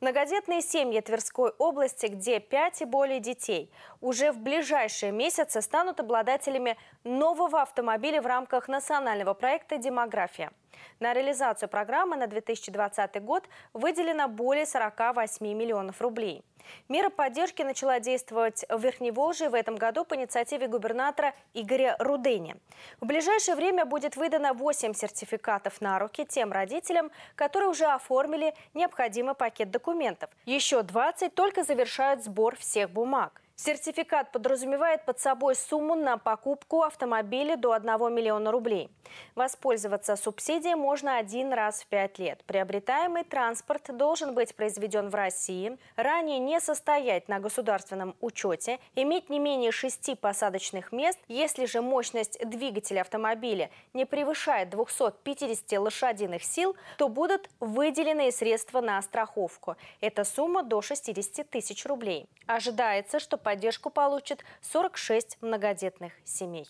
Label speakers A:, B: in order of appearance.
A: Многодетные семьи Тверской области, где 5 и более детей, уже в ближайшие месяцы станут обладателями нового автомобиля в рамках национального проекта «Демография». На реализацию программы на 2020 год выделено более 48 миллионов рублей – Мера поддержки начала действовать в Верхневолжье в этом году по инициативе губернатора Игоря Рудени. В ближайшее время будет выдано 8 сертификатов на руки тем родителям, которые уже оформили необходимый пакет документов. Еще 20 только завершают сбор всех бумаг. Сертификат подразумевает под собой сумму на покупку автомобиля до 1 миллиона рублей. Воспользоваться субсидией можно один раз в пять лет. Приобретаемый транспорт должен быть произведен в России, ранее не состоять на государственном учете, иметь не менее шести посадочных мест. Если же мощность двигателя автомобиля не превышает 250 лошадиных сил, то будут выделены средства на страховку. Эта сумма до 60 тысяч рублей. Ожидается, что поддержку получит 46 многодетных семей.